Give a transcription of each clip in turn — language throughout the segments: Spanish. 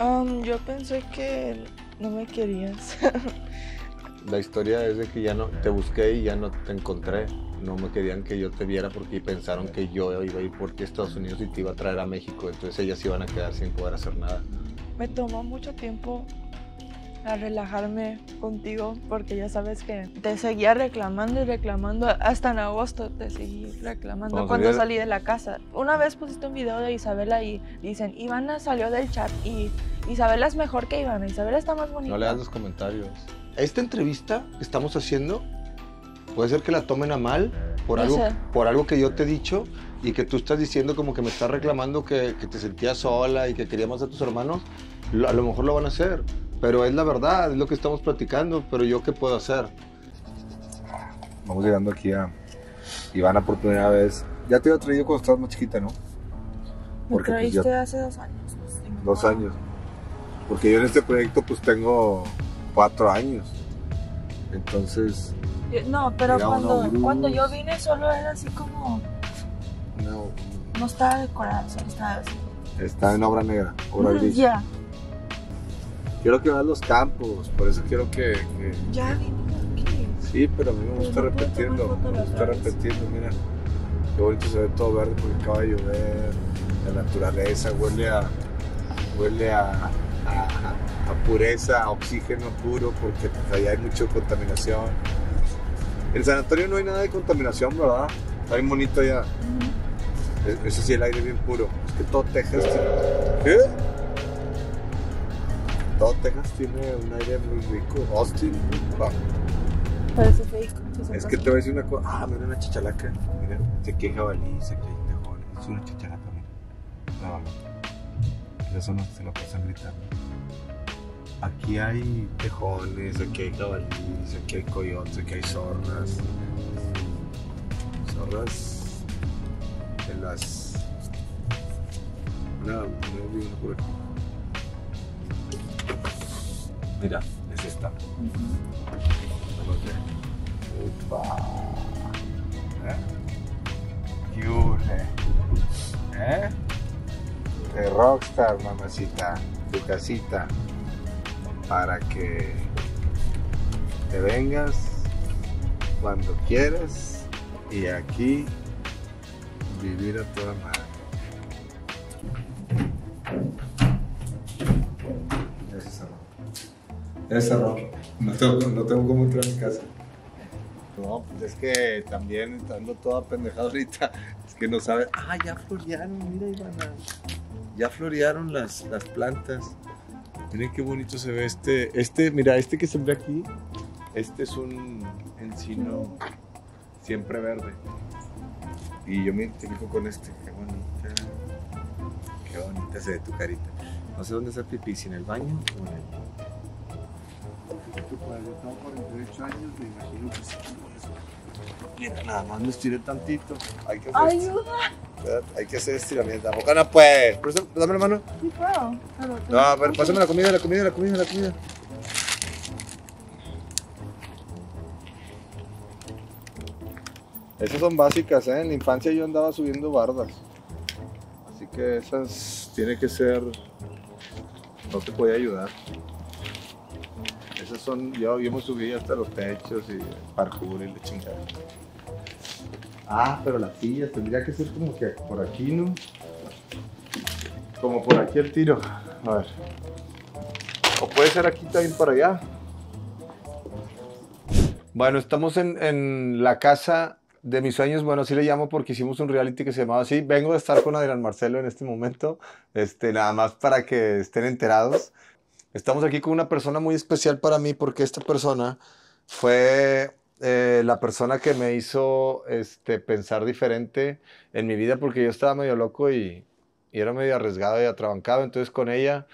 Um, yo pensé que no me querías. La historia es de que ya no te busqué y ya no te encontré. No me querían que yo te viera porque pensaron que yo iba a ir por Estados Unidos y te iba a traer a México. Entonces ellas iban a quedar sin poder hacer nada. Me tomó mucho tiempo a relajarme contigo porque ya sabes que te seguía reclamando y reclamando hasta en agosto te seguí reclamando cuando, salí de la casa. Una vez pusiste un video de Isabela y dicen, Ivana salió del chat y Isabela es mejor que Ivana, Isabela está más bonita. No le das los comentarios. Esta entrevista que estamos haciendo puede ser que la tomen a mal por, algo, por algo que yo te he dicho y que tú estás diciendo como que me estás reclamando que, que te sentías sola y que querías más a tus hermanos. A lo mejor lo van a hacer, pero es la verdad, es lo que estamos platicando, pero yo qué puedo hacer. Vamos llegando aquí a Ivana por primera vez. Ya te había traído cuando estabas más chiquita, ¿no? Me pues, traíste hace dos años. dos años. Porque yo en este proyecto pues tengo cuatro años. Entonces... Eh, no, pero cuando, cuando yo vine solo era así como... No, no estaba decorado, solo estaba así. Estaba en obra negra, obra gris. Ya. Quiero que veas los campos, por eso quiero que. que... Ya Sí, pero a mí me pues gusta repetirlo, me gusta repetirlo, mira. Qué bonito se ve todo verde porque acaba de llover, la naturaleza huele a. huele a. a, pureza, a oxígeno puro, porque allá hay mucha contaminación. En sanatorio no hay nada de contaminación, ¿verdad? Está bien bonito allá. E, eso sí, el aire bien puro. Es que todo Texas. ¿Qué? ¿Eh? todo Texas tiene un aire muy rico. Austin, wow. Parece fake. Es que te voy a decir una cosa. Ah, mira una chichalaca. Mira, se aquí hay jabalí, se aquí hay tejones. Es una chichalaca, mira. No, no. Eso son se lo pasan gritar. Aquí hay tejones, aquí hay jabalíes, aquí hay coyotes, aquí hay zorras. Zorras de las. No, no vi una por Mira, es esta. Yule. ¿Eh? ¿Eh? De rockstar, mamacita. Tu casita. Para que te vengas cuando quieras y aquí vivir a toda manera. No tengo, no tengo cómo entrar a mi casa. No, pues es que también estando toda pendejada ahorita, es que no sabe. Ah, ya florearon, mira, Ivana. Ya florearon las, las plantas. Miren qué bonito se ve este. Este, mira, este que se ve aquí, este es un encino siempre verde. Y yo me identifico con este. Qué bonita. Qué bonita se ve tu carita. No sé dónde está pipí, si en el baño o en el. Yo tengo 48 años, me imagino que sí. Mira, nada más me estiré tantito. Hay que hacer este- ¡Ayuda! Hay que hacer estiramiento. Pues. por eso Dame la mano. Sí puedo. Pero no, pásame la comida, la comida, la comida, la comida. Esas son básicas, ¿eh? En la infancia yo andaba subiendo bardas. Así que esas tiene que ser... No te puede ayudar son, yo, yo hasta los techos y parkour y la chingada. Ah, pero las sillas tendría que ser como que por aquí, ¿no? Como por aquí el tiro. A ver. O puede ser aquí también para allá. Bueno, estamos en, la casa de mis sueños, bueno, sí le llamo porque hicimos un reality que se llamaba así. Vengo a estar con Adrián Marcelo en este momento, este, nada más para que estén enterados. Estamos aquí con una persona muy especial para mí porque esta persona fue eh, la persona que me hizo este, pensar diferente en mi vida porque yo estaba medio loco y, era medio arriesgado y atrabancado. Entonces con ella,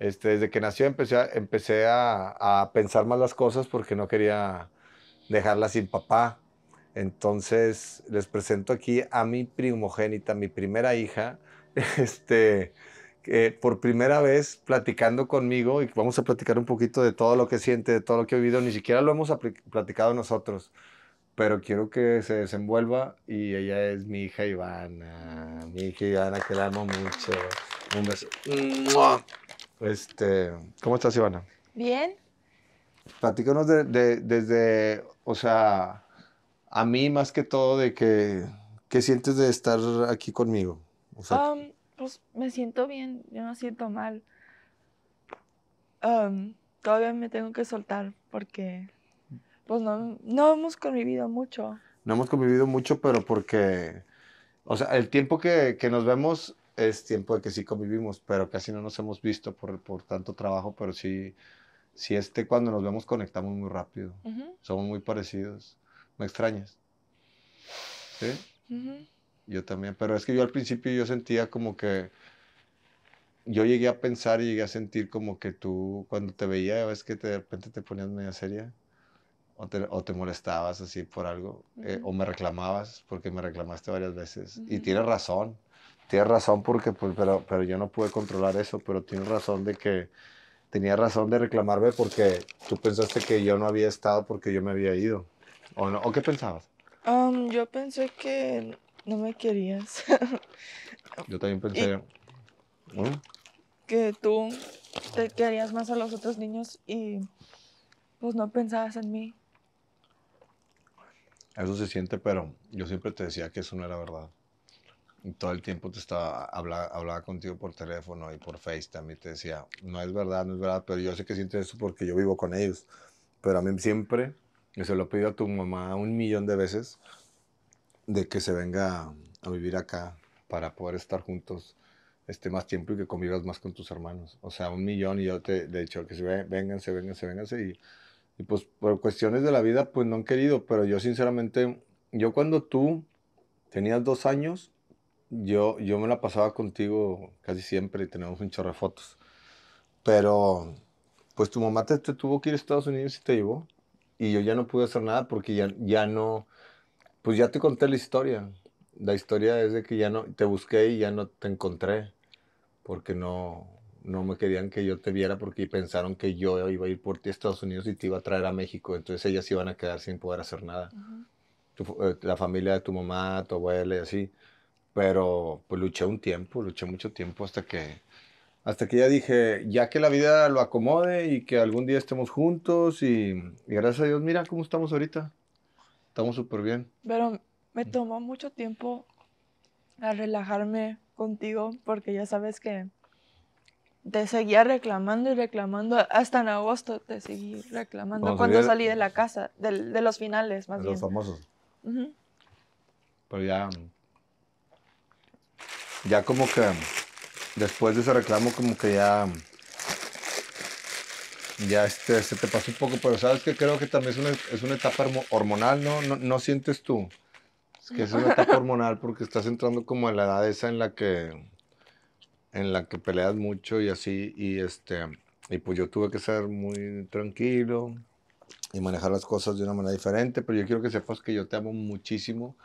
este, desde que nació, empecé, a, pensar más las cosas porque no quería dejarla sin papá. Entonces les presento aquí a mi primogénita, mi primera hija. Este, eh, por primera vez platicando conmigo y vamos a platicar un poquito de todo lo que siente, de todo lo que ha vivido. Ni siquiera lo hemos platicado nosotros, pero quiero que se desenvuelva y ella es mi hija Ivana, mi hija Ivana que la amo mucho. Un beso. Este, ¿Cómo estás Ivana? Bien. Platícanos desde, o sea, a mí más que todo de que, ¿qué sientes de estar aquí conmigo? Um, pues me siento bien, yo no siento mal. todavía me tengo que soltar porque pues no, no hemos convivido mucho. No hemos convivido mucho, pero porque, o sea, el tiempo que, que nos vemos es tiempo de que sí convivimos, pero casi no nos hemos visto por, por tanto trabajo, pero sí, sí este, cuando nos vemos conectamos muy rápido, somos muy parecidos. ¿Me extrañas? ¿Sí? Yo también, pero es que yo al principio yo sentía como que yo llegué a pensar y llegué a sentir como que tú cuando te veía, ves que de repente te ponías media seria o te, molestabas así por algo eh, o me reclamabas porque me reclamaste varias veces y tienes razón. Tienes razón porque pues, pero pero yo no pude controlar eso, pero tienes razón de que tenía razón de reclamarme porque tú pensaste que yo no había estado porque yo me había ido. ¿O, ¿O qué pensabas? Um, yo pensé que no me querías. Yo también pensé que tú te querías más a los otros niños y pues no pensabas en mí. Eso se siente, pero yo siempre te decía que eso no era verdad. todo el tiempo te estaba, hablaba, contigo por teléfono y por Face. También te decía, no es verdad, no es verdad, pero yo sé que sientes eso porque yo vivo con ellos. Pero a mí siempre, y se lo pido a tu mamá un millón de veces, de que se venga a vivir acá para poder estar juntos este, más tiempo y que convivas más con tus hermanos. O sea, un millón y yo te, de hecho, que se vénganse, vénganse, vénganse. Y, y pues por cuestiones de la vida, pues no han querido, pero yo sinceramente, yo cuando tú tenías dos años, yo, yo me la pasaba contigo casi siempre y tenemos un chorro de fotos. Pero pues tu mamá te, tuvo que ir a Estados Unidos y te llevó. Y yo ya no pude hacer nada porque ya, ya no pues ya te conté la historia. La historia es de que ya no, te busqué y ya no te encontré, porque no, no me querían que yo te viera porque pensaron que yo iba a ir por ti a Estados Unidos y te iba a traer a México. Entonces ellas iban a quedar sin poder hacer nada. Eh, la familia de tu mamá, tu abuela y así. Pero pues luché un tiempo, luché mucho tiempo hasta que, hasta que ya dije, ya que la vida lo acomode y que algún día estemos juntos y gracias a Dios, mira cómo estamos ahorita. Estamos súper bien. Pero me mm. tomó mucho tiempo a relajarme contigo porque ya sabes que te seguía reclamando y reclamando. Hasta en agosto te seguí reclamando cuando, salí de la casa, de, los finales más de Los famosos. Pero ya. Ya como que después de ese reclamo, como que ya ya este, se te pasó un poco, pero sabes que creo que también es una, es una etapa hormonal, ¿no? ¿no? ¿no? sientes tú que es una etapa hormonal porque estás entrando como en la edad esa en la que, en la que peleas mucho y así, y este, y pues yo tuve que ser muy tranquilo y manejar las cosas de una manera diferente, pero yo quiero que sepas que yo te amo muchísimo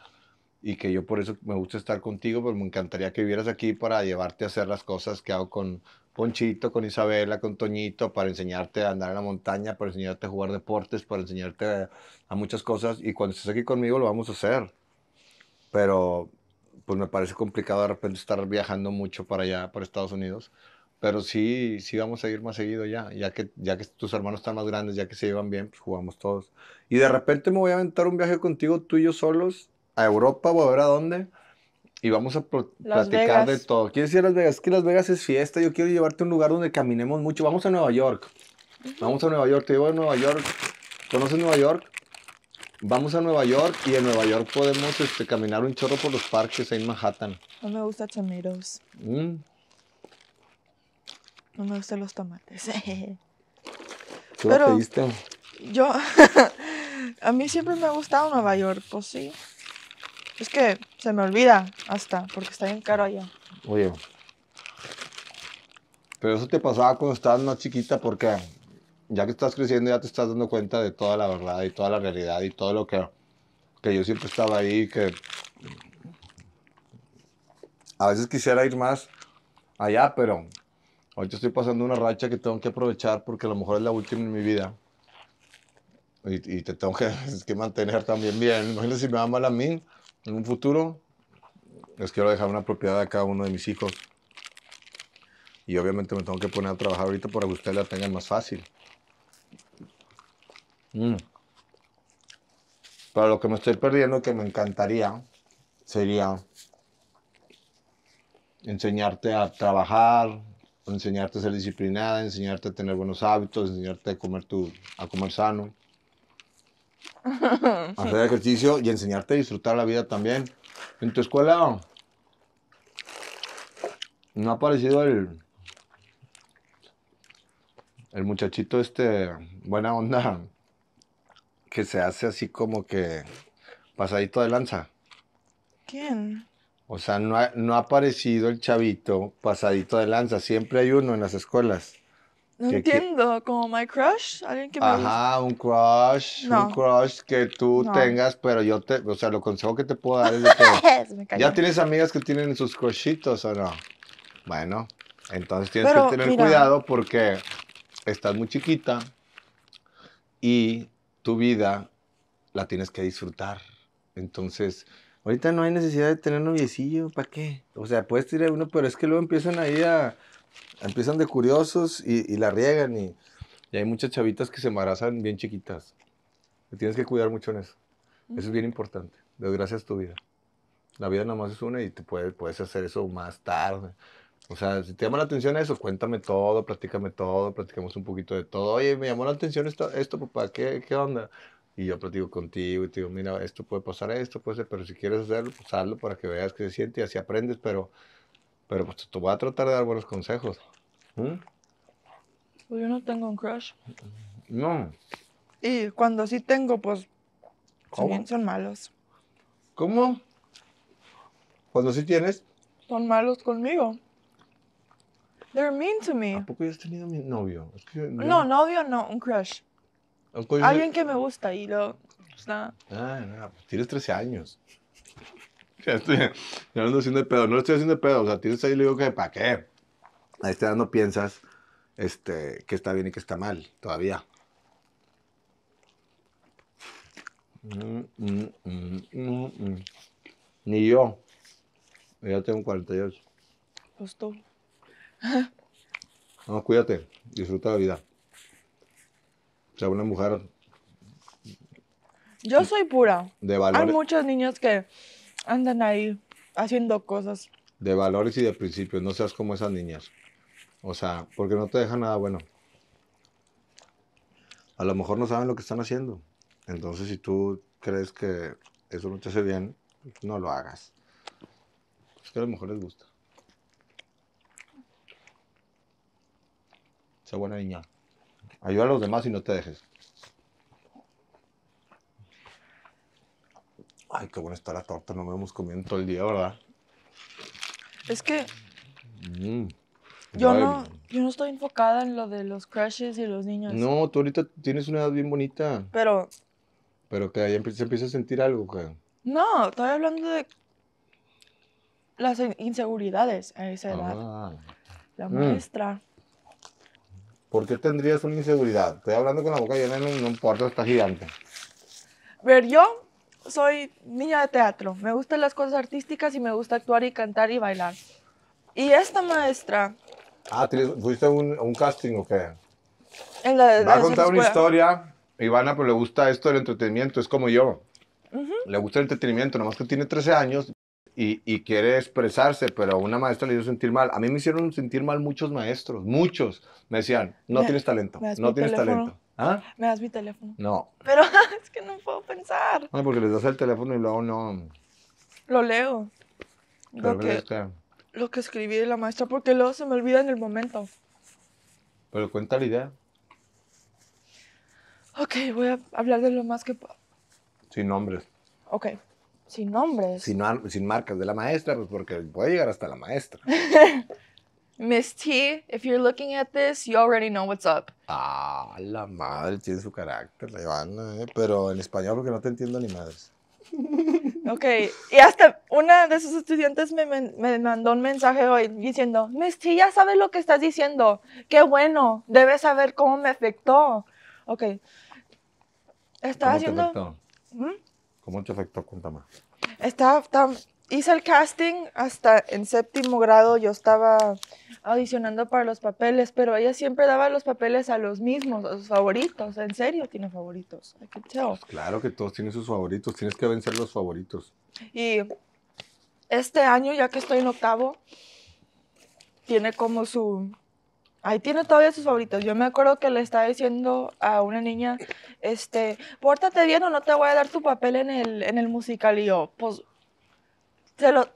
y que yo por eso me gusta estar contigo, pero pues, me encantaría que vivieras aquí para llevarte a hacer las cosas que hago con, Ponchito, con Isabela, con Toñito, para enseñarte a andar en la montaña, para enseñarte a jugar deportes, para enseñarte a, muchas cosas. Y cuando estés aquí conmigo lo vamos a hacer. Pero pues me parece complicado de repente estar viajando mucho para allá, para Estados Unidos. Pero sí, sí vamos a ir más seguido ya, ya que, ya que tus hermanos están más grandes, ya que se llevan bien, pues jugamos todos. Y de repente me voy a aventar un viaje contigo, tú y yo solos, a Europa, o a ver a dónde y vamos a platicar de todo. ¿Quieres ir a Las Vegas? Es que Las Vegas es fiesta. Yo quiero llevarte a un lugar donde caminemos mucho. Vamos a Nueva York. Vamos a Nueva York. Te llevo a Nueva York. ¿Conoces Nueva York? Vamos a Nueva York y en Nueva York podemos este, caminar un chorro por los parques en Manhattan. No me gusta tomatoes. Mm. No me gustan los tomates. Pero Yo, a mí siempre me ha gustado Nueva York, pues sí. Es que se me olvida hasta, porque está bien caro allá. Oye. Pero eso te pasaba cuando estabas más chiquita, porque ya que estás creciendo ya te estás dando cuenta de toda la verdad y toda la realidad y todo lo que, que yo siempre estaba ahí, que a veces quisiera ir más allá, pero ahorita estoy pasando una racha que tengo que aprovechar porque a lo mejor es la última en mi vida. Y, te tengo que, que mantener también bien. Imagínate si me va mal a mí, en un futuro les quiero dejar una propiedad a cada uno de mis hijos. Y obviamente me tengo que poner a trabajar ahorita para que ustedes la tengan más fácil. Mm. Para lo que me estoy perdiendo que me encantaría sería enseñarte a trabajar, enseñarte a ser disciplinada, enseñarte a tener buenos hábitos, enseñarte a comer, tu, a comer sano hacer ejercicio y enseñarte a disfrutar la vida también. En tu escuela no ha aparecido el, el muchachito este, buena onda, que se hace así como que pasadito de lanza. ¿Quién? O sea, no ha, no ha aparecido el chavito pasadito de lanza. Siempre hay uno en las escuelas no entiendo, como my crush, alguien que me Ajá, un crush, un crush que tú tengas, pero yo te, o sea, lo consejo que te puedo dar es que ya tienes amigas que tienen sus crushitos o no. Bueno, entonces tienes que tener cuidado porque estás muy chiquita y tu vida la tienes que disfrutar. Entonces, ahorita no hay necesidad de tener noviecillo, ¿para qué? O sea, puedes tirar uno, pero es que luego empiezan ahí a Empiezan de curiosos y, la riegan y, hay muchas chavitas que se embarazan bien chiquitas. Te tienes que cuidar mucho en eso. Eso es bien importante. Desgracia es tu vida. La vida nada más es una y te puedes, puedes hacer eso más tarde. O sea, si te llama la atención eso, cuéntame todo, platícame todo, platicamos un poquito de todo. Oye, me llamó la atención esto, esto papá, ¿qué, qué onda? Y yo platico contigo y te digo, mira, esto puede pasar, esto puede ser, pero si quieres hacerlo, pues hazlo para que veas qué se siente y así aprendes, pero pero pues te voy a tratar de dar buenos consejos. ¿Mm? Pues yo no tengo un crush. No. Y cuando sí tengo, pues ¿Cómo? Son, malos. ¿Cómo? Cuando sí tienes. Son malos conmigo. They're mean to me. ¿A poco has tenido mi novio? No, novio no, un crush. Alguien que me gusta y lo... está. Ah, pues tienes 13 años. ya estoy, haciendo pedo. No lo estoy haciendo de pedo. O sea, tienes ahí, le digo que, ¿para qué? A este edad no piensas este, que está bien y que está mal todavía. Mm, mm, mm, Ni yo. Ya tengo 48. Pues tú. No, cuídate. Disfruta la vida. O sea, una mujer. Yo soy pura. De valor. Hay muchos niños que andan ahí haciendo cosas. De valores y de principios, no seas como esas niñas. O sea, porque no te deja nada bueno. A lo mejor no saben lo que están haciendo. Entonces, si tú crees que eso no te hace bien, no lo hagas. Es que a lo mejor les gusta. Sea buena niña. Ayuda a los demás y no te dejes. Ay, qué bueno está la torta, no me hemos comido todo el día, ¿verdad? Es que mm. yo, no, yo no estoy enfocada en lo de los crushes y los niños. No, tú ahorita tienes una edad bien bonita. Pero... Pero que ahí se empieza a sentir algo, que... No, estoy hablando de las inseguridades a esa ah. edad. La mm. maestra. ¿Por qué tendrías una inseguridad? Estoy hablando con la boca llena, y no importa, está gigante. Ver, yo soy niña de teatro, me gustan las cosas artísticas y me gusta actuar y cantar y bailar. Y esta maestra... Ah, ¿fuiste a un, casting o qué? la, Va a contar una historia, Ivana, pero le gusta esto del entretenimiento, es como yo. Le gusta el entretenimiento, nomás que tiene 13 años y, quiere expresarse, pero una maestra le hizo sentir mal. A mí me hicieron sentir mal muchos maestros, muchos. Me decían, no tienes talento, no tienes talento. ¿Ah? Me das mi teléfono. No. Pero es que no puedo pensar. No, porque les das el teléfono y luego no. Lo leo. lo que, este. lo que escribí de la maestra, porque luego se me olvida en el momento. Pero cuenta la idea. Ok, voy a hablar de lo más que puedo. Sin nombres. Ok. Sin nombres. Sin, sin marcas de la maestra, pues porque puede llegar hasta la maestra. Miss T, if you're looking at this, you already know what's up. Ah, la madre, tiene su carácter, la Ivana, eh? pero en español porque no te entiendo ni madres. Ok, y hasta una de sus estudiantes me, me, mandó un mensaje hoy diciendo, Miss T, ya sabes lo que estás diciendo, qué bueno, debes saber cómo me afectó. Ok, estaba ¿Cómo haciendo... Te afectó? ¿Mm? ¿Cómo te afectó? Cuéntame. Estaba, estaba, hice el casting hasta en séptimo grado yo estaba audicionando para los papeles, pero ella siempre daba los papeles a los mismos, a sus favoritos. En serio tiene favoritos. Pues claro que todos tienen sus favoritos, tienes que vencer los favoritos. Y este año, ya que estoy en octavo, tiene como su... Ahí tiene todavía sus favoritos. Yo me acuerdo que le estaba diciendo a una niña, este, pórtate bien o no te voy a dar tu papel en el, en el musical. Y yo, pues lo...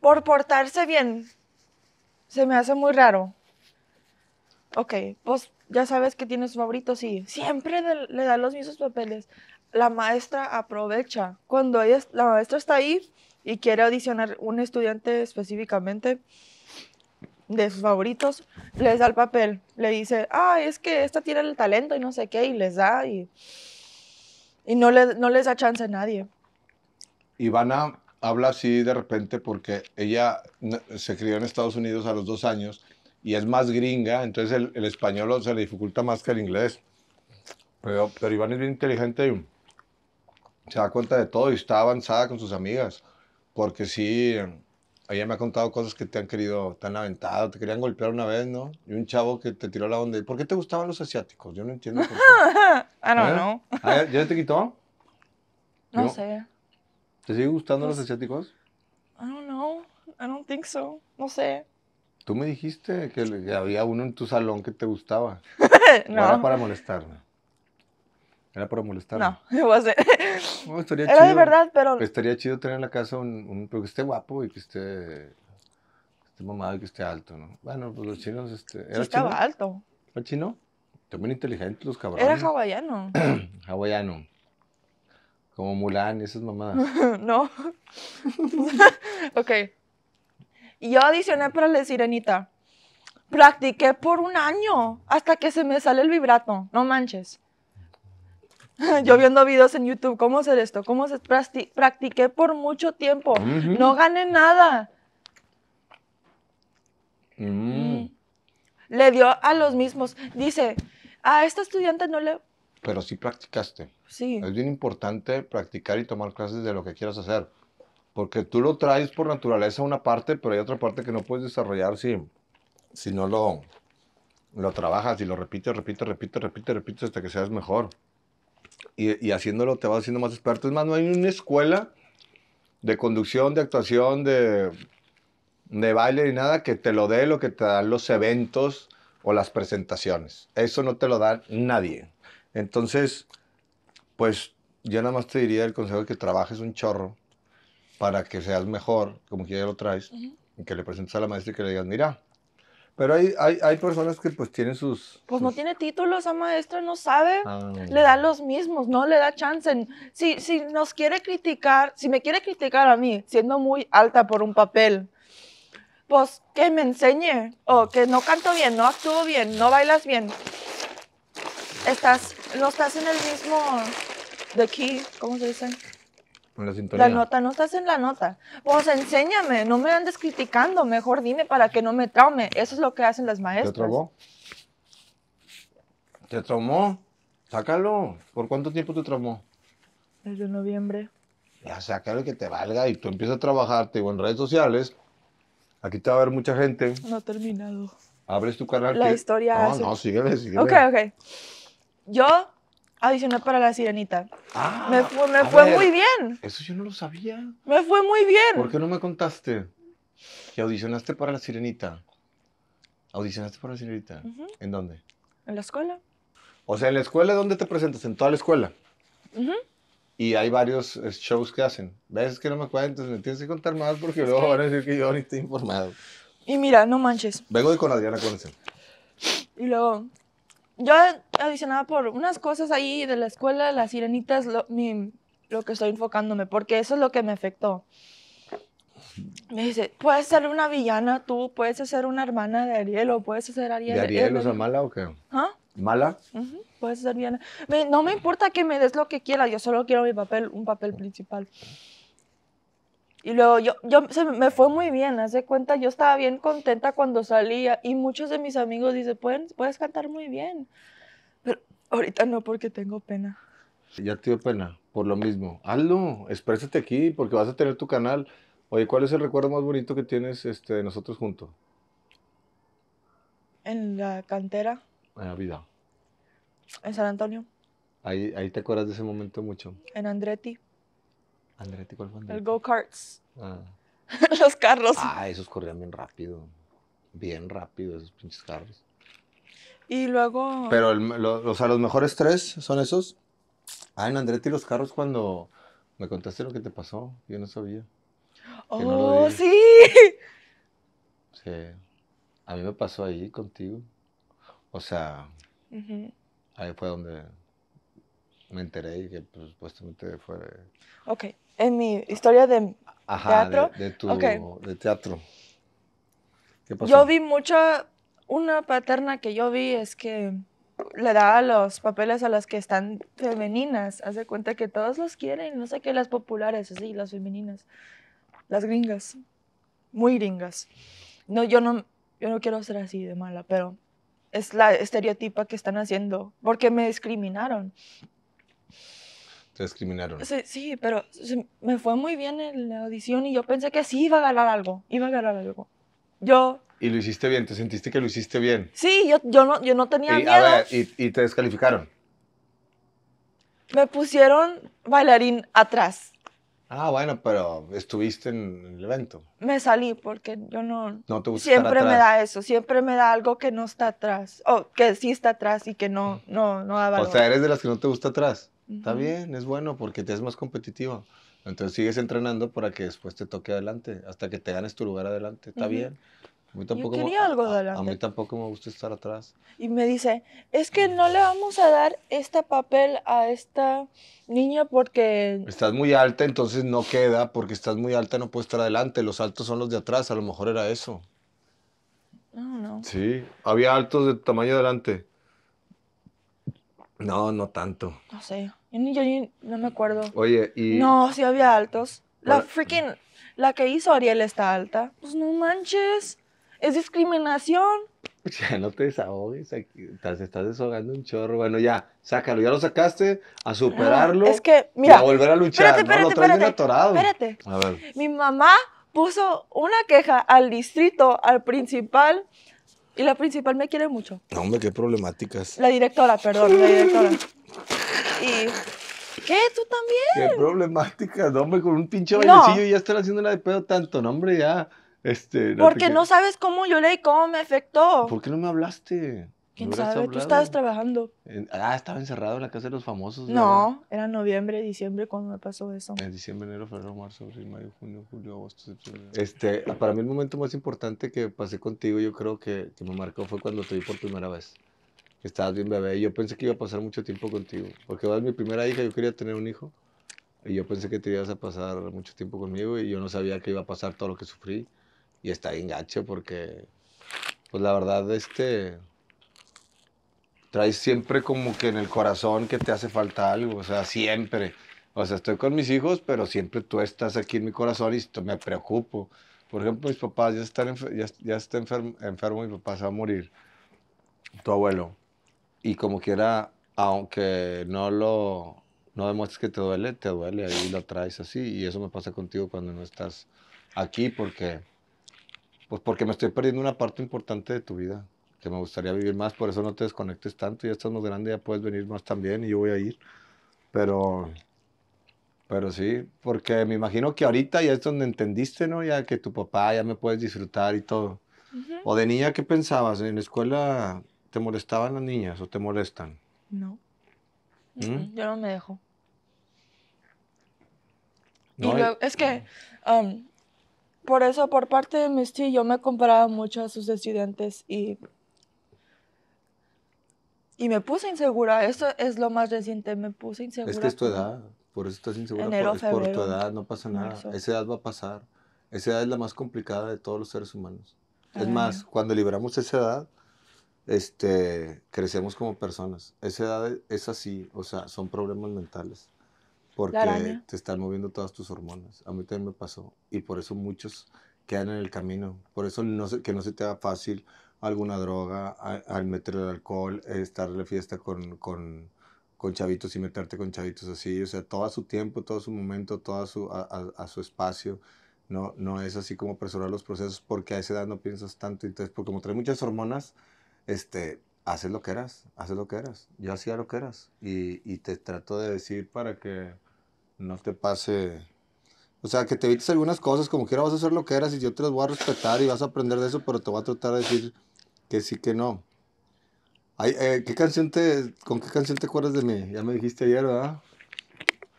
Por portarse bien. Se me hace muy raro. Ok, pues ya sabes que tiene sus favoritos y siempre le da los mismos papeles. La maestra aprovecha. Cuando ella, la maestra está ahí y quiere audicionar un estudiante específicamente de sus favoritos, les da el papel. Le dice, ah, es que esta tiene el talento y no sé qué, y les da y, no, le, no les da chance a nadie. Ivana habla así de repente porque ella se crió en Estados Unidos a los dos años y es más gringa, entonces el, español se le dificulta más que el inglés. Pero, pero es bien inteligente y se da cuenta de todo y está avanzada con sus amigas. Porque sí, ella me ha contado cosas que te han querido, tan aventado, te querían golpear una vez, ¿no? Y un chavo que te tiró la onda. ¿Y por qué te gustaban los asiáticos? Yo no entiendo I don't ¿Eh? know. ¿Ya te quitó? No sé. ¿Te siguen gustando los pues, asiáticos? I don't know. I don't think so. No sé. Tú me dijiste que, había uno en tu salón que te gustaba. no. Era para molestarme. Era para molestarme. No, a wasn't. No, estaría Era de verdad, pero... Pues, estaría chido tener en la casa un, un pero que esté guapo y que esté, que esté mamado y que esté alto, ¿no? Bueno, pues los chinos, este... ¿era sí estaba alto. ¿Era chino? También inteligente los cabrones. Era hawaiano. hawaiano. Como Mulan y esas mamadas. no. ok. Yo adicioné para la sirenita. Practiqué por un año hasta que se me sale el vibrato. No manches. Yo viendo videos en YouTube, ¿cómo hacer esto? ¿Cómo se practiqué por mucho tiempo? No gané nada. Mm. Le dio a los mismos. Dice, a esta estudiante no le... Pero sí practicaste. Es bien importante practicar y tomar clases de lo que quieras hacer. Porque tú lo traes por naturaleza una parte, pero hay otra parte que no puedes desarrollar si, si no lo, lo trabajas y lo repites, repites, repites, repites, repites hasta que seas mejor. Y, y haciéndolo te vas haciendo más experto. Es más, no hay una escuela de conducción, de actuación, de, de baile y nada que te lo dé lo que te dan los eventos o las presentaciones. Eso no te lo da nadie. Entonces, pues yo nada más te diría el consejo de que trabajes un chorro para que seas mejor, como que ya lo traes, y que le presentes a la maestra y que le digas, mira. Pero hay, hay, personas que pues tienen sus... Pues no tiene títulos, esa maestra no sabe, ah. le da los mismos, no le da chance. Si, si nos quiere criticar, si me quiere criticar a mí, siendo muy alta por un papel, pues que me enseñe, o que no canto bien, no actúo bien, no bailas bien. Estás no estás en el mismo, de aquí, ¿cómo se dice? En la La nota, no estás en la nota. Pues enséñame, no me andes criticando, mejor dime para que no me traume. Eso es lo que hacen las maestras. ¿Te traumó? ¿Te traumó? Sácalo. ¿Por cuánto tiempo te traumó? Desde noviembre. Ya sácalo que te valga y tú empiezas a trabajarte en redes sociales. Aquí te va a ver mucha gente. No ha terminado. Abres tu canal. La historia. No, no, síguele, síguele. Ok, ok yo audicioné para la sirenita. Ah, me fue, muy bien. Eso yo no lo sabía. Me fue muy bien. ¿Por qué no me contaste que audicionaste para la sirenita? ¿Audicionaste para la sirenita? ¿En dónde? En la escuela. O sea, en la escuela, ¿dónde te presentas? En toda la escuela. Y hay varios eh, shows que hacen. ¿Ves que no me acuerdo? Entonces me tienes que contar más porque luego van a decir que yo ni estoy informado. Y mira, no manches. Vengo de con Adriana Conce. Y luego, yo adicionaba por unas cosas ahí de la escuela, las sirenitas, lo, que estoy enfocándome, porque eso es lo que me afectó. Me dice, puedes ser una villana tú, puedes ser una hermana de Ariel o puedes ser Ariel. ¿De Ariel, o sea, mala o qué? ¿Ah? ¿Mala? puedes ser villana. no me importa que me des lo que quieras, yo solo quiero mi papel, un papel principal. Y luego yo, se me fue muy bien, hace cuenta, yo estaba bien contenta cuando salía y muchos de mis amigos dicen, puedes, puedes cantar muy bien, pero ahorita no porque tengo pena. Ya te dio pena, por lo mismo. Aldo, exprésate aquí porque vas a tener tu canal. Oye, ¿cuál es el recuerdo más bonito que tienes este, de nosotros juntos? En la cantera. En la vida. En San Antonio. ahí te acuerdas de ese momento mucho. En Andretti. Andretti, ¿cuál fue El go-karts. Ah. los carros. Ah, esos corrían bien rápido. Bien rápido esos pinches carros. Y luego. Pero, el, los mejores tres son esos. Ah, en Andretti los carros cuando me contaste lo que te pasó, yo no sabía. ¡Oh, sí! Sí. A mí me pasó ahí contigo. O sea, ahí fue donde me enteré y que pues, supuestamente fue. Ok. En mi historia de teatro. De, tu, teatro. ¿Qué pasó? Yo vi mucha. Una paterna que yo vi es que le da los papeles a las que están femeninas. Hace cuenta que todos los quieren, no sé qué, las populares, así, las femeninas. Las gringas. Muy gringas. No, yo no, yo no quiero ser así de mala, pero es la estereotipa que están haciendo, porque me discriminaron. Te discriminaron. Sí, pero me fue muy bien en la audición y yo pensé que sí iba a ganar algo, iba a ganar algo. Yo... Y lo hiciste bien, ¿te sentiste que lo hiciste bien? Sí, yo, yo, no, tenía y, miedo. y, te descalificaron. Me pusieron bailarín atrás. Ah, bueno, pero estuviste en el evento. Me salí porque yo no. No te gusta Siempre me da eso, siempre me da algo que no está atrás, o que sí está atrás y que no, mm. no, no da O sea, eres de las que no te gusta atrás. Está bien, es bueno porque te es más competitiva. Entonces sigues entrenando para que después te toque adelante, hasta que te ganes tu lugar adelante. Está bien. A mí tampoco algo adelante. mí tampoco me gusta estar atrás. Y me dice, es que no le vamos a dar este papel a esta niña porque... Estás muy alta, entonces no queda, porque estás muy alta no puedes estar adelante, los altos son los de atrás, a lo mejor era eso. No, no. Sí, había altos de tamaño adelante. No, no tanto. No sé. Yo, yo, ni no me acuerdo. Oye, y. No, sí había altos. La freaking. La que hizo Ariel está alta. Pues no manches. Es discriminación. sea, no te desahogues aquí. estás desahogando un chorro. Bueno, ya, sácalo. Ya lo sacaste. A ah, superarlo. Es que, y mira. a volver a luchar. espérate, no, lo espérate, espérate. atorado. Espérate. A ver. Mi mamá puso una queja al distrito, al principal, y la principal me quiere mucho. No, hombre, qué problemáticas. La directora, perdón, la directora. Y. ¿Qué? ¿Tú también? Qué problemáticas, no, hombre, con un pinche bailecillo y ya estar haciendo una de pedo tanto, no, hombre, ya. Este, Porque no sabes cómo yo y cómo me afectó. ¿Por qué no me hablaste? ¿Quién sabe? Tú estabas trabajando. ah, estaba encerrado en la casa de los famosos. No, era noviembre, diciembre cuando me pasó eso. En diciembre, enero, febrero, marzo, abril, mayo, junio, julio, agosto, septiembre. Este, para mí el momento más importante que pasé contigo, yo creo que, que me marcó fue cuando te vi por primera vez. Estabas bien bebé. Yo pensé que iba a pasar mucho tiempo contigo. Porque vas mi primera hija, yo quería tener un hijo. Y yo pensé que te ibas a pasar mucho tiempo conmigo y yo no sabía que iba a pasar todo lo que sufrí. Y está bien porque, pues la verdad, este, traes siempre como que en el corazón que te hace falta algo, o sea, siempre. O sea, estoy con mis hijos, pero siempre tú estás aquí en mi corazón y me preocupo. Por ejemplo, mis papás ya están ya, ya está enfermo, mi papá se va a morir, tu abuelo. Y como quiera, aunque no lo no demuestres que te duele, te duele, ahí lo traes así. Y eso me pasa contigo cuando no estás aquí porque, pues porque me estoy perdiendo una parte importante de tu vida que me gustaría vivir más, por eso no te desconectes tanto, ya estás más grande, ya puedes venir más también y yo voy a ir. Pero, pero sí, porque me imagino que ahorita ya es donde entendiste, ¿no? Ya que tu papá ya me puedes disfrutar y todo. ¿O de niña qué pensabas? ¿En la escuela te molestaban las niñas o te molestan? No. ¿Mm? Yo no me dejo. y es que um, por eso, por parte de Misty yo me comparaba mucho a sus estudiantes y y me puse insegura, eso es lo más reciente, me puse insegura. Es que es tu edad, por eso estás insegura, por, es por tu edad, no pasa nada, esa edad va a pasar. Esa edad es la más complicada de todos los seres humanos. Es más, cuando liberamos esa edad, este, crecemos como personas. Esa edad es así, o sea, son problemas mentales. Porque te están moviendo todas tus hormonas. A mí también me pasó. Y por eso muchos quedan en el camino. Por eso no se, que no se te haga fácil alguna droga, al meter el alcohol, estar en la fiesta con, chavitos y meterte con chavitos así. O sea, todo a su tiempo, todo su momento, todo a su, a, su espacio. No, no es así como apresurar los procesos porque a esa edad no piensas tanto. Entonces, porque como trae muchas hormonas, este, haces lo que eras, haces lo que eras. Yo hacía lo que eras. Y, y te trato de decir para que no te pase o sea, que te evites algunas cosas, como quiera vas a hacer lo que eras y yo te las voy a respetar y vas a aprender de eso, pero te voy a tratar de decir que sí, que no. Eh, ¿qué canción te, ¿Con qué canción te acuerdas de mí? Ya me dijiste ayer, ¿verdad?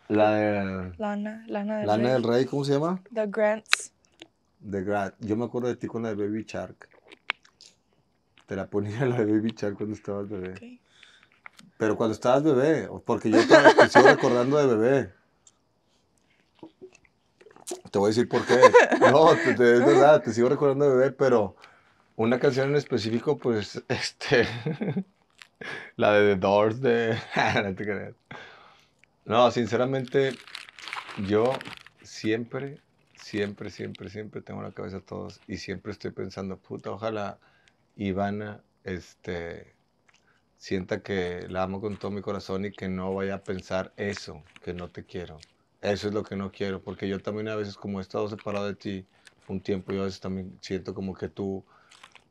La de... Lana, Lana del Lana Rey. del Rey, ¿cómo se llama? The Grants. The Grants. Yo me acuerdo de ti con la de Baby Shark. Te la ponía la de Baby Shark cuando estabas bebé. Okay. Pero cuando estabas bebé, porque yo te, te recordando de bebé. Te voy a decir por qué. No, te, es verdad, te sigo recordando de bebé, pero una canción en específico, pues, este. la de The Doors de. no sinceramente, yo siempre, siempre, siempre, siempre tengo la cabeza a todos y siempre estoy pensando, puta, ojalá Ivana, este sienta que la amo con todo mi corazón y que no vaya a pensar eso, que no te quiero. Eso es lo que no quiero, porque yo también a veces como he estado separado de ti un tiempo, yo a veces también siento como que tú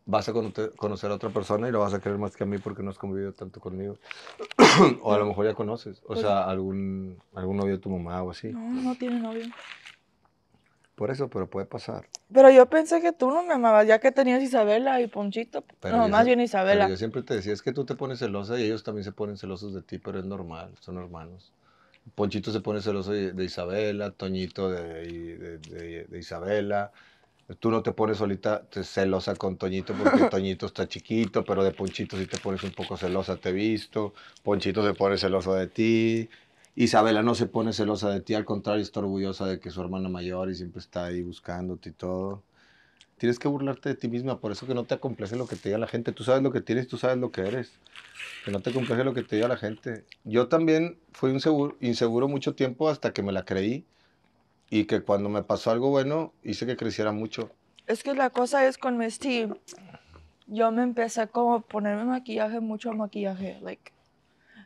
vas a conocer a otra persona y lo vas a querer más que a mí porque no has convivido tanto conmigo. o a lo mejor ya conoces, o pues sea, algún, algún novio de tu mamá o así. No, no tiene novio. Por eso, pero puede pasar. Pero yo pensé que tú no me amabas, ya que tenías Isabela y Ponchito. Pero no, más bien Isabela. Pero yo siempre te decía, es que tú te pones celosa y ellos también se ponen celosos de ti, pero es normal, son hermanos. Ponchito se pone celoso de, Isabela, Toñito de, de, Isabela. Tú no te pones solita celosa con Toñito porque Toñito está chiquito, pero de Ponchito sí te pones un poco celosa, te he visto. Ponchito se pone celoso de ti. Isabela no se pone celosa de ti, al contrario, está orgullosa de que su hermana mayor y siempre está ahí buscándote y todo. Tienes que burlarte de ti misma, por eso que no te acompleje lo que te diga la gente. Tú sabes lo que tienes, tú sabes lo que eres. Que no te acompleje lo que te diga la gente. Yo también fui un seguro, inseguro mucho tiempo hasta que me la creí y que cuando me pasó algo bueno hice que creciera mucho. Es que la cosa es con Steve. yo me empecé como a ponerme maquillaje, mucho maquillaje, like,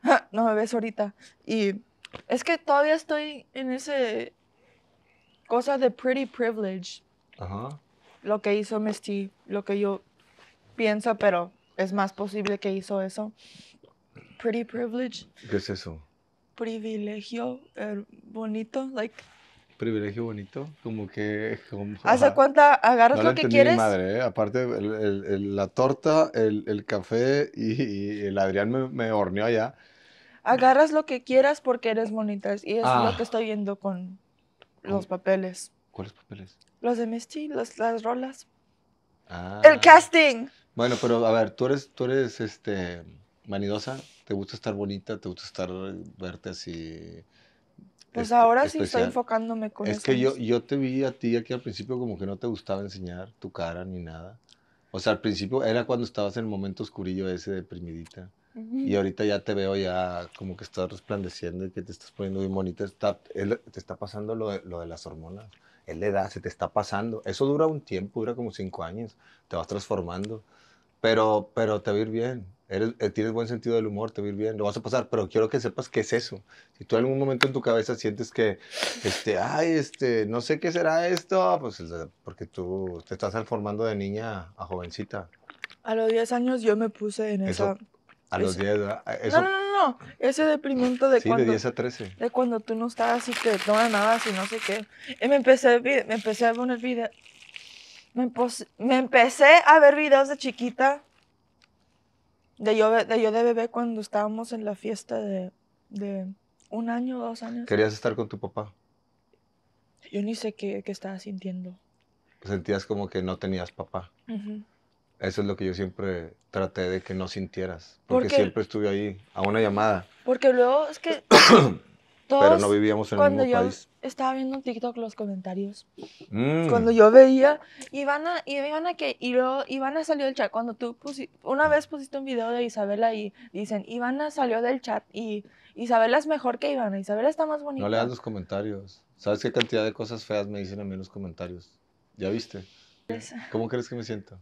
no me ves ahorita. Y es que todavía estoy en ese cosa de pretty privilege. Ajá lo que hizo Misty, lo que yo pienso, pero es más posible que hizo eso. Pretty privilege. ¿Qué es eso? Privilegio er, bonito, like. Privilegio bonito, como que. Hace cuánta agarras lo, que quieres. Mi madre, ¿eh? Aparte, la torta, el, café y, el Adrián me, horneó allá. Agarras lo que quieras porque eres bonita y es ah. lo que estoy viendo con los papeles. ¿Cuáles papeles? Los de Misty, los, las rolas. Ah. El casting. Bueno, pero a ver, tú eres, tú eres este, manidosa, te gusta estar bonita, te gusta estar, verte así. Pues este, ahora sí estoy enfocándome con eso. Es que yo, yo te vi a ti aquí al principio como que no te gustaba enseñar tu cara ni nada. O sea, al principio era cuando estabas en el momento oscurillo ese, deprimidita. Y ahorita ya te veo ya como que estás resplandeciendo y que te estás poniendo muy bonita. Está, te está pasando lo de, lo de las hormonas. Él le edad, se te está pasando. Eso dura un tiempo, dura como cinco años, te vas transformando, pero, pero te va a ir bien. Eh, tienes buen sentido del humor, te va a ir bien, lo vas a pasar, pero quiero que sepas qué es eso. Si tú en algún momento en tu cabeza sientes que, este, ay, este, no sé qué será esto, pues porque tú te estás transformando de niña a jovencita. A los 10 años yo me puse en eso, A los 10, ah, eso no, ese deprimiento de cuando... cuando tú no estabas y te tomas nada y no sé qué. Y me empecé a, me empecé a Me, empecé a ver videos de chiquita. De yo, de bebé cuando estábamos en la fiesta de, un año, dos años. ¿Querías estar con tu papá? Yo ni sé qué, estaba sintiendo. Sentías como que no tenías papá. Eso es lo que yo siempre traté de que no sintieras, porque, siempre estuve ahí, a una llamada. Porque luego es que Pero no vivíamos en cuando el mismo yo estaba viendo TikTok los comentarios, mm. cuando yo veía, Ivana, Ivana que, Ivana salió del chat, cuando tú una vez pusiste un video de Isabela y dicen, Ivana salió del chat y Isabela es mejor que Ivana, Isabela está más bonita. No leas los comentarios, ¿sabes qué cantidad de cosas feas me dicen a mí en los comentarios? ¿Ya viste? ¿Cómo crees que me siento?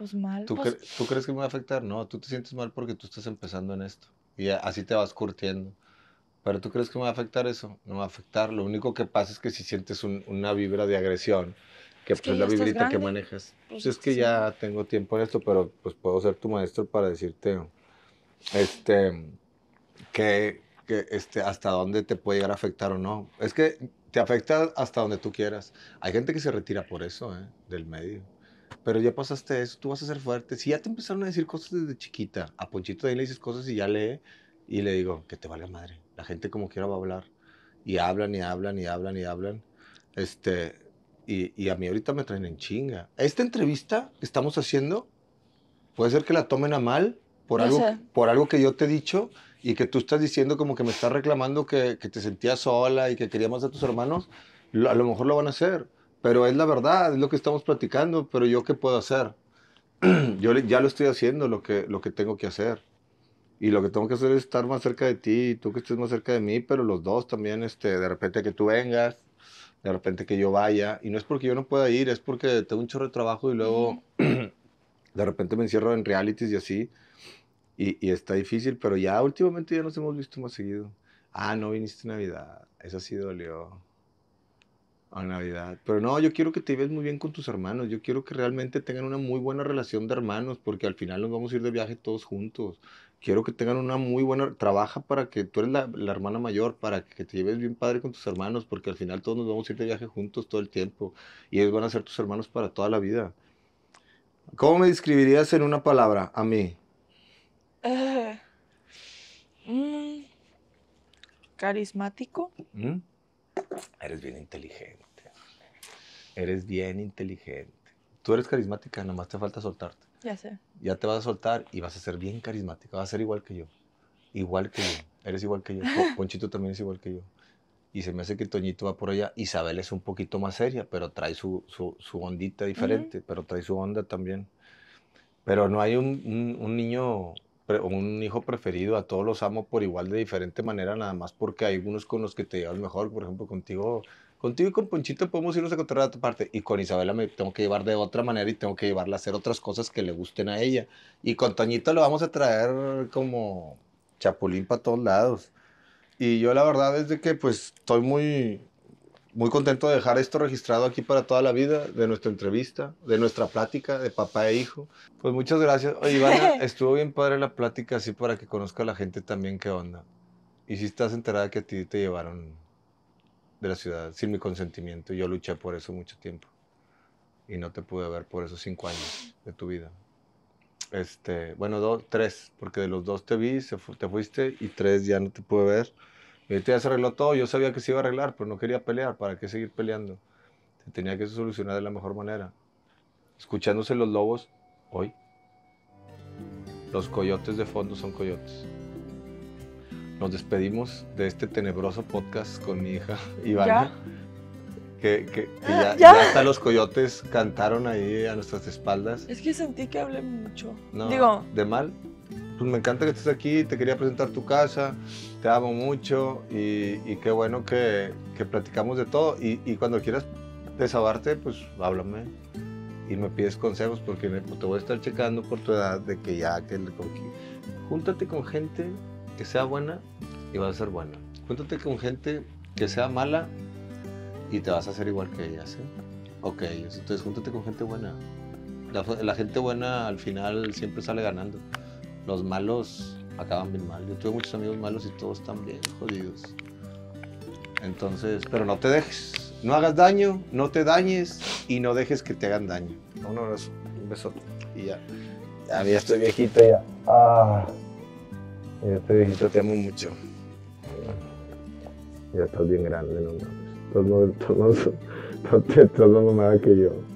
Pues, mal. Pues ¿Tú, crees que me va a afectar? No, tú te sientes mal porque tú estás empezando en esto y así te vas curtiendo. Pero tú crees que me va a afectar eso? No va a afectar. Lo único que pasa es que si sientes una vibra de agresión, que es pues, la vibrita que manejas, es que ya tengo tiempo en esto, pero pues puedo ser tu maestro para decirte este que este, hasta dónde te puede llegar a afectar o no. Es que te afecta hasta donde tú quieras. Hay gente que se retira por eso, ¿eh? del medio pero ya pasaste eso, tú vas a ser fuerte. Si ya te empezaron a decir cosas desde chiquita, a Ponchito de ahí le dices cosas y ya lee, y le digo, que te valga madre, la gente como quiera va a hablar, y hablan y hablan y hablan y hablan, este, y, a mí ahorita me traen en chinga. Esta entrevista que estamos haciendo, puede ser que la tomen a mal por, algo, por algo que yo te he dicho, y que tú estás diciendo como que me estás reclamando que, que te sentías sola y que querías más a tus hermanos, a lo mejor lo van a hacer. Pero es la verdad, es lo que estamos platicando, pero yo qué puedo hacer? yo ya lo estoy haciendo, lo que, lo que tengo que hacer. Y lo que tengo que hacer es estar más cerca de ti, tú que estés más cerca de mí, pero los dos también, este, de repente que tú vengas, de repente que yo vaya. Y no es porque yo no pueda ir, es porque tengo un chorro de trabajo y luego de repente me encierro en realities y así. Y, y, está difícil, pero ya últimamente ya nos hemos visto más seguido. Ah, no viniste Navidad, eso sí dolió. A Navidad. Pero no, yo quiero que te lleves muy bien con tus hermanos. Yo quiero que realmente tengan una muy buena relación de hermanos, porque al final nos vamos a ir de viaje todos juntos. Quiero que tengan una muy buena. Trabaja para que tú eres la, hermana mayor, para que te lleves bien padre con tus hermanos, porque al final todos nos vamos a ir de viaje juntos todo el tiempo. Y ellos van a ser tus hermanos para toda la vida. ¿Cómo me describirías en una palabra a mí? Eh, mm, carismático. ¿Mm? Eres bien inteligente. Eres bien inteligente. Tú eres carismática, nomás te falta soltarte. Ya sé. Ya te vas a soltar y vas a ser bien carismática. Vas a ser igual que yo. Igual que yo. Eres igual que yo. Ponchito también es igual que yo. Y se me hace que Toñito va por allá. Isabel es un poquito más seria, pero trae su, su, ondita diferente, pero trae su onda también. Pero no hay un, un, un niño un hijo preferido, a todos los amo por igual de diferente manera, nada más porque hay unos con los que te llevas mejor, por ejemplo, contigo contigo y con Ponchito podemos irnos a encontrar a tu parte. Y con Isabela me tengo que llevar de otra manera y tengo que llevarla a hacer otras cosas que le gusten a ella. Y con Toñito lo vamos a traer como chapulín para todos lados. Y yo la verdad es de que pues estoy muy, muy contento de dejar esto registrado aquí para toda la vida, de nuestra entrevista, de nuestra plática de papá e hijo. Pues muchas gracias. Oye, Ivana, estuvo bien padre la plática, así para que conozca a la gente también qué onda. Y si estás enterada que a ti te llevaron de la ciudad sin mi consentimiento, yo luché por eso mucho tiempo. Y no te pude ver por esos cinco años de tu vida. Este, bueno, dos, tres, porque de los dos te vi, te fuiste y tres ya no te pude ver. Este ya se arregló todo, yo sabía que se iba a arreglar, pero no quería pelear, ¿para qué seguir peleando? Se tenía que solucionar de la mejor manera. Escuchándose los lobos, hoy, los coyotes de fondo son coyotes. Nos despedimos de este tenebroso podcast con mi hija Iván. ¿Ya? Que, ah, ya, hasta los coyotes cantaron ahí a nuestras espaldas. Es que sentí que hablé mucho. No, Digo, ¿De mal? pues me encanta que estés aquí, te quería presentar tu casa, te amo mucho y, qué bueno que, platicamos de todo. Y, cuando quieras desabarte, pues háblame y me pides consejos porque pues, te voy a estar checando por tu edad de que ya, que, con, júntate con gente que sea buena y vas a ser buena. Júntate con gente que sea mala y te vas a hacer igual que ellas. ¿eh? Ok, entonces júntate con gente buena. la gente buena al final siempre sale ganando los malos acaban bien mal. Yo tuve muchos amigos malos y todos están bien jodidos. Entonces, pero no te dejes. No hagas daño, no te dañes y no dejes que te hagan daño. Un abrazo, un besote y ya. Ya, ya estoy viejito ya. Ah, ya estoy viejito, te amo mucho. Ya estás bien grande, no mames. Estás más, todo más, estás más que yo.